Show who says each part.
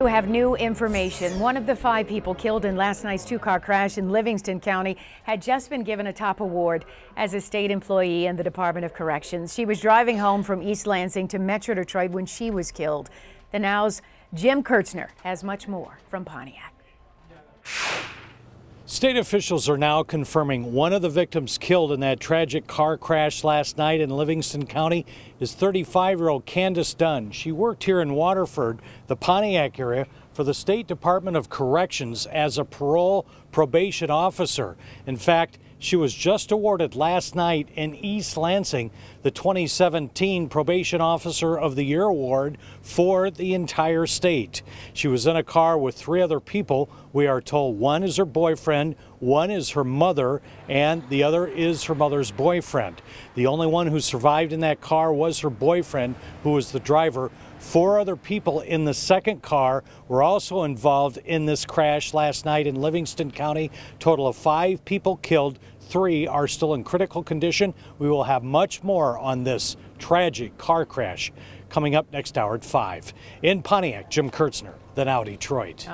Speaker 1: We have new information. One of the five people killed in last night's two-car crash in Livingston County had just been given a top award as a state employee in the Department of Corrections. She was driving home from East Lansing to Metro Detroit when she was killed. The Now's Jim Kurtzner has much more from Pontiac.
Speaker 2: State officials are now confirming one of the victims killed in that tragic car crash last night in Livingston County is 35 year old Candace Dunn. She worked here in Waterford, the Pontiac area, for the State Department of Corrections as a parole probation officer. In fact, she was just awarded last night in East Lansing the 2017 Probation Officer of the Year Award for the entire state. She was in a car with three other people. We are told one is her boyfriend, one is her mother, and the other is her mother's boyfriend. The only one who survived in that car was her boyfriend, who was the driver. Four other people in the second car were also involved in this crash last night in Livingston County. Total of five people killed, three are still in critical condition. We will have much more on this tragic car crash coming up next hour at 5. In Pontiac, Jim Kurtzner, The Now Detroit.